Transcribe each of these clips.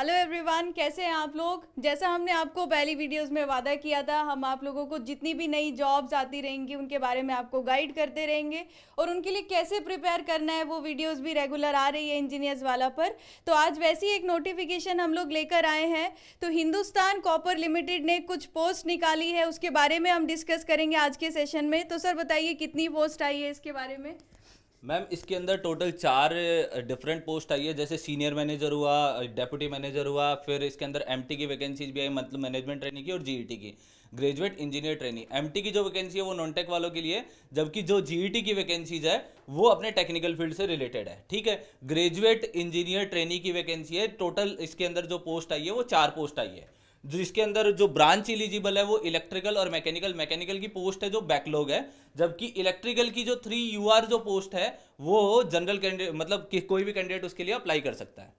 Hello everyone कैसे हैं आप लोग जैसा हमने आपको पहली वीडियोस में वादा किया था हम आप लोगों को जितनी भी नई जॉब्स आती रहेंगी उनके बारे में आपको गाइड करते रहेंगे और उनके लिए कैसे प्रिपेयर करना है वो वीडियोस भी रेगुलर आ रही है इंजीनियर्स वाला पर तो आज वैसी एक नोटिफिकेशन हम लोग लेकर आए हैं तो हिंदुस्तान कॉपर लिमिटेड ने कुछ पोस्ट निकाली है उसके बारे में हम डिस्कस करेंगे आज के सेशन में तो सर बताइए कितनी पोस्ट आई है इसके बारे में मैम इसके अंदर टोटल चार डिफरेंट पोस्ट आई है जैसे सीनियर मैनेजर हुआ डेप्यूटी मैनेजर हुआ फिर इसके अंदर एमटी की वैकेंसीज भी आई मतलब मैनेजमेंट ट्रेनिंग की और जीईटी e की ग्रेजुएट इंजीनियर ट्रेनिंग एमटी की जो वैकेंसी है वो नॉन टेक वालों के लिए जबकि जो जीईटी e की वैकेंसीज है वो अपने टेक्निकल फील्ड से रिलेटेड है ठीक है ग्रेजुएट इंजीनियर ट्रेनिंग की वैकेंसी है टोटल इसके अंदर जो पोस्ट आई है वो चार पोस्ट आई है जिसके अंदर जो ब्रांच एलिजिबल है वो इलेक्ट्रिकल और मैकेनिकल मैकेनिकल की पोस्ट है जो बैकलॉग है जबकि इलेक्ट्रिकल की जो थ्री यूआर जो पोस्ट है वो जनरल कैंडिडेट मतलब कोई भी कैंडिडेट उसके लिए अप्लाई कर सकता है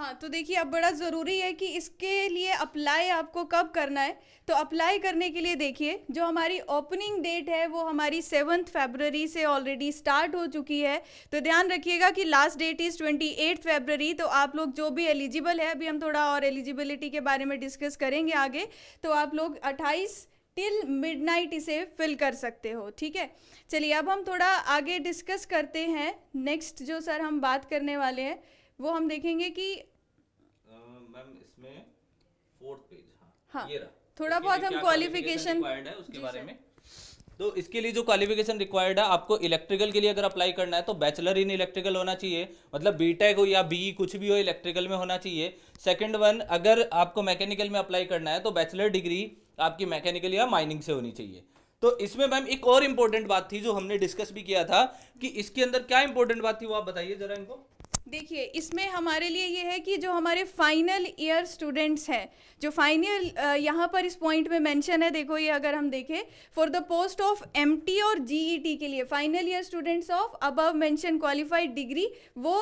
हाँ तो देखिए अब बड़ा ज़रूरी है कि इसके लिए अप्लाई आपको कब करना है तो अप्लाई करने के लिए देखिए जो हमारी ओपनिंग डेट है वो हमारी सेवन्थ फेबररी से ऑलरेडी स्टार्ट हो चुकी है तो ध्यान रखिएगा कि last date is twenty eight February तो आप लोग जो भी एलिजिबल है अभी हम थोड़ा और एलिजिबिलिटी के बारे में डिस्कस करेंगे आगे तो आप लोग अट्ठाईस टिल मिडनाइट इसे फिल कर सकते हो ठीक है चलिए अब हम थोड़ा आगे डिस्कस करते हैं नेक्स्ट जो सर हम बात करने वाले हैं वो हम देखेंगे कि मैम इसमें फोर्थ पेज हाँ, हाँ, ये रहा थोड़ा बहुत हम क्वालिफिकेशन है उसके बारे में तो इसके लिए जो क्वालिफिकेशन रिक्वायर्ड है आपको इलेक्ट्रिकल के लिए अगर अप्लाई करना है तो बैचलर इन इलेक्ट्रिकल होना चाहिए मतलब बीटेक हो या बी e, कुछ भी हो इलेक्ट्रिकल में होना चाहिए सेकंड वन अगर आपको मैकेनिकल में अप्लाई करना है तो बैचलर डिग्री आपकी मैकेनिकल या माइनिंग से होनी चाहिए तो इसमें मैम एक और इंपॉर्टेंट बात थी जो हमने डिस्कस भी किया था कि इसके अंदर क्या इंपॉर्टेंट बात थी वो आप बताइए जरा इनको देखिए इसमें हमारे लिए ये है कि जो हमारे फाइनल ईयर स्टूडेंट्स हैं जो फाइनल यहाँ पर इस पॉइंट में मेंशन है देखो ये अगर हम देखें for the post of MT और जीईटी e के लिए final year students of above mention qualified degree वो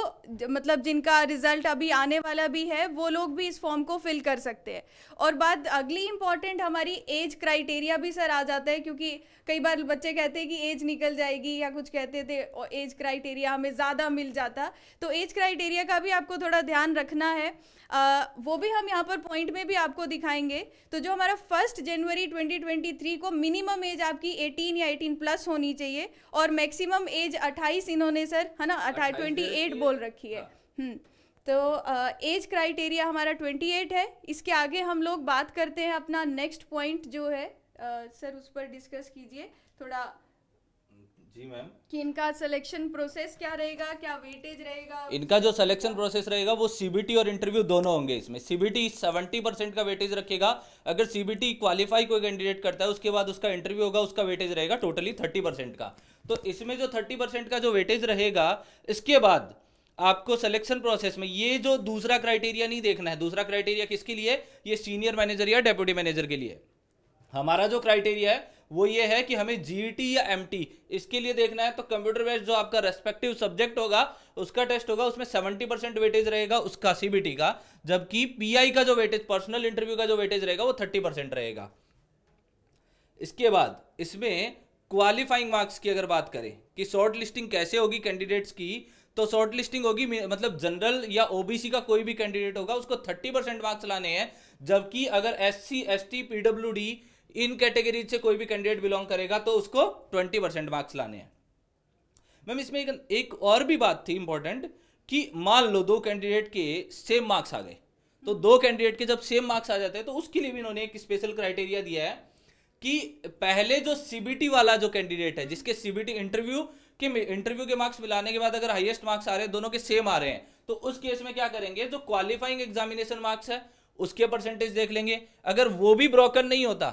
मतलब जिनका रिजल्ट अभी आने वाला भी है वो लोग भी इस फॉर्म को फिल कर सकते हैं और बात अगली इंपॉर्टेंट हमारी एज क्राइटेरिया भी सर आ जाता है क्योंकि कई बार बच्चे कहते हैं कि एज निकल जाएगी या कुछ कहते थे एज क्राइटेरिया हमें ज़्यादा मिल जाता तो एज क्राइटेरिया का भी आपको थोड़ा ध्यान रखना है आ, वो भी हम यहाँ पर पॉइंट में भी आपको दिखाएंगे तो जो हमारा फर्स्ट जनवरी 2023 को मिनिमम एज आपकी 18 या 18 प्लस होनी चाहिए और मैक्सिमम एज 28 इन्होंने सर है ना अठा ट्वेंटी बोल रखी है हाँ। हम्म। तो एज क्राइटेरिया हमारा 28 है इसके आगे हम लोग बात करते हैं अपना नेक्स्ट पॉइंट जो है आ, सर उस पर डिस्कस कीजिए थोड़ा जी मैम कि इनका सिलेक्शन प्रोसेस क्या रहेगा क्या वेटेज रहेगा इनका जो सिलेक्शन प्रोसेस रहेगा वो सीबीटी और इंटरव्यू दोनों होंगे इसमें सीबीटी 70 परसेंट का वेटेज रखेगा अगर सीबीटी क्वालिफाई कोई कैंडिडेट करता है उसके बाद उसका इंटरव्यू होगा उसका वेटेज रहेगा टोटली थर्टी परसेंट का तो इसमें जो थर्टी परसेंट का जो वेटेज रहेगा इसके बाद आपको सिलेक्शन प्रोसेस में ये जो दूसरा क्राइटेरिया नहीं देखना है दूसरा क्राइटेरिया किसके लिए ये सीनियर मैनेजर या डेप्यूटी मैनेजर के लिए हमारा जो क्राइटेरिया है वो ये है कि हमें जी e या एम इसके लिए देखना है तो कंप्यूटर बेस्ड जो आपका रेस्पेक्टिव सब्जेक्ट होगा उसका टेस्ट होगा उसमें 70 परसेंट वेटेज रहेगा उसका सीबीटी का जबकि पी का जो वेटेज पर्सनल इंटरव्यू का जो वेटेज रहेगा वो थर्टी परसेंट रहेगा इसके बाद इसमें क्वालिफाइंग मार्क्स की अगर बात करें कि शॉर्ट लिस्टिंग कैसे होगी कैंडिडेट्स की तो शॉर्ट लिस्टिंग होगी मतलब जनरल या ओबीसी का कोई भी कैंडिडेट होगा उसको थर्टी परसेंट मार्क्स लाने हैं जबकि अगर S C S T PW D इन कैटेगरी से कोई भी कैंडिडेट बिलोंग करेगा तो उसको ट्वेंटी परसेंट मार्क्स लाने हैं मैम इसमें एक, एक और भी बात थी इंपॉर्टेंट कि मान लो दो कैंडिडेट के सेम मार्क्स आ गए तो दो कैंडिडेट के जब सेम मार्क्स आ जाते हैं तो उसके लिए भी इन्होंने एक स्पेशल क्राइटेरिया दिया है कि पहले जो सीबीटी वाला जो कैंडिडेट है जिसके सीबीटी इंटरव्यू के इंटरव्यू के मार्क्स मिलाने के बाद अगर हाईएस्ट मार्क्स आ रहे हैं दोनों के सेम आ रहे हैं तो उस केस में क्या करेंगे जो क्वालिफाइंग एग्जामिनेशन मार्क्स है उसके परसेंटेज देख लेंगे अगर वो भी ब्रोकन नहीं होता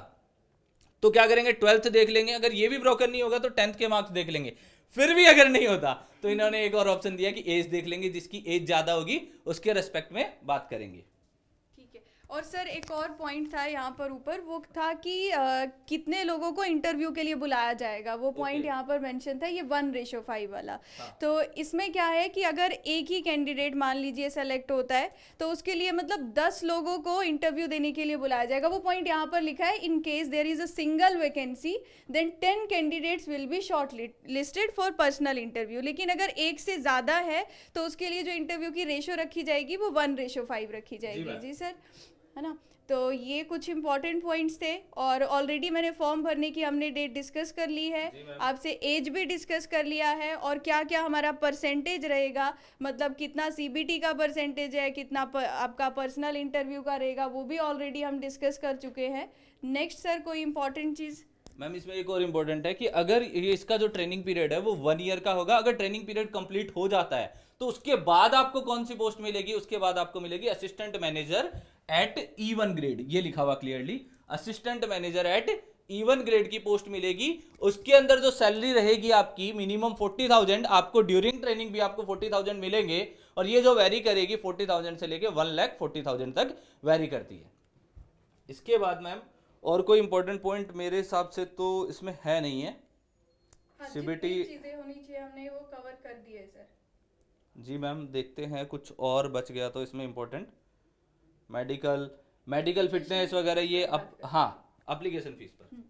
तो क्या करेंगे ट्वेल्थ देख लेंगे अगर ये भी ब्रोकर नहीं होगा तो टेंथ के मार्क्स देख लेंगे फिर भी अगर नहीं होता तो इन्होंने एक और ऑप्शन दिया कि एज देख लेंगे जिसकी एज ज़्यादा होगी उसके रेस्पेक्ट में बात करेंगे और सर एक और पॉइंट था यहाँ पर ऊपर वो था कि आ, कितने लोगों को इंटरव्यू के लिए बुलाया जाएगा वो पॉइंट okay. यहाँ पर मेंशन था ये वन रेशो फाइव वाला हाँ. तो इसमें क्या है कि अगर एक ही कैंडिडेट मान लीजिए सेलेक्ट होता है तो उसके लिए मतलब दस लोगों को इंटरव्यू देने के लिए बुलाया जाएगा वो पॉइंट यहाँ पर लिखा है in case there is a single vacancy then ten candidates will be short listed for personal interview लेकिन अगर एक से ज़्यादा है तो उसके लिए जो इंटरव्यू की रेशो रखी जाएगी वो वन रेशो फाइव रखी जाएगी जी, जी सर है ना तो ये कुछ इंपॉर्टेंट पॉइंट्स थे और ऑलरेडी मैंने फॉर्म भरने की हमने डेट डिस्कस कर ली है आपसे एज भी डिस्कस कर लिया है और क्या क्या हमारा परसेंटेज रहेगा मतलब कितना सीबीटी का परसेंटेज है कितना पर, आपका पर्सनल इंटरव्यू का रहेगा वो भी ऑलरेडी हम डिस्कस कर चुके हैं नेक्स्ट सर कोई इम्पॉर्टेंट चीज़ मैम इसमें एक और इम्पोर्टेंट है कि अगर इसका जो ट्रेनिंग पीरियड है वो वन ईयर का होगा अगर ट्रेनिंग पीरियड कंप्लीट हो जाता है तो उसके बाद आपको कौन सी पोस्ट मिलेगी उसके बाद आपको मिलेगी assistant manager at E one grade ये लिखा हुआ clearly assistant manager at E one grade की पोस्ट मिलेगी उसके अंदर जो सैलरी रहेगी आपकी मिनिमम फोर्टी थाउजेंड आपको ड्यूरिंग ट्रेनिंग भी आपको फोर्टी थाउजेंड मिलेंगे और ये जो वेरी करेगी फोर्टी थाउजेंड से लेके वन लैख फोर्टी थाउजेंड तक वेरी करती है इसके बाद मैम और कोई इम्पोर्टेंट पॉइंट मेरे हिसाब से तो इसमें है नहीं है सीबीटी हाँ, जी मैम देखते हैं कुछ और बच गया तो इसमें इम्पोर्टेंट मेडिकल मेडिकल फिटनेस वगैरह ये अप, हाँ अप्लीकेशन फीस पर हम्म।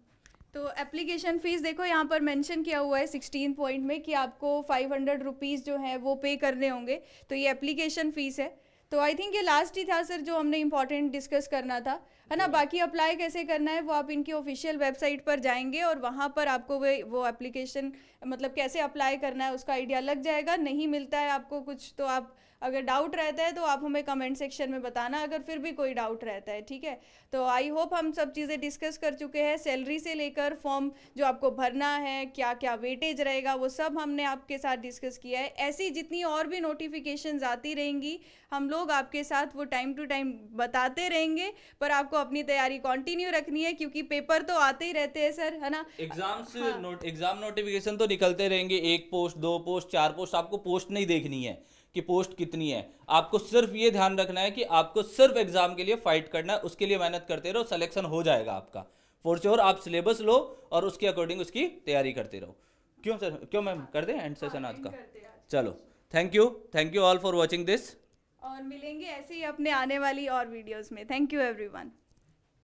तो एप्लीकेशन फ़ीस देखो यहाँ पर मेंशन किया हुआ है सिक्सटीन पॉइंट में कि आपको फाइव हंड्रेड रुपीज़ जो है वो पे करने होंगे तो ये एप्लीकेशन फ़ीस है तो आई थिंक ये लास्ट ही था सर जो हमने इम्पॉर्टेंट डिस्कस करना था है ना बाकी अप्लाई कैसे करना है वो आप इनकी ऑफिशियल वेबसाइट पर जाएंगे और वहाँ पर आपको वे वो एप्लीकेशन मतलब कैसे अप्लाई करना है उसका आइडिया लग जाएगा नहीं मिलता है आपको कुछ तो आप अगर डाउट रहता है तो आप हमें कमेंट सेक्शन में बताना अगर फिर भी कोई डाउट रहता है ठीक है तो आई होप हम सब चीज़ें डिस्कस कर चुके हैं सैलरी से लेकर फॉर्म जो आपको भरना है क्या क्या वेटेज रहेगा वो सब हमने आपके साथ डिस्कस किया है ऐसी जितनी और भी नोटिफिकेशन आती रहेंगी हम लोग आपके साथ वो टाइम टू टाइम बताते रहेंगे पर आपको अपनी तैयारी कंटिन्यू रखनी है क्योंकि पेपर तो आते ही रहते हैं सर है ना एग्जाम्स एग्जाम नोटिफिकेशन तो निकलते रहेंगे एक पोस्ट दो पोस्ट चार पोस्ट आपको पोस्ट नहीं देखनी है कि पोस्ट कितनी है आपको सिर्फ ये ध्यान रखना है कि आपको सिर्फ एग्जाम के लिए फाइट करना है उसके लिए मेहनत करते रहो सिलेक्शन हो जाएगा आपका फोर श्योर आप सिलेबस लो और उसके अकॉर्डिंग उसकी तैयारी करते रहो क्यों सर क्यों मैम कर दें एंड सेशन हाँ, आज का चलो thank you thank you all for watching this और मिलेंगे ऐसे ही अपने आने वाली और वीडियोज में थैंक यू एवरी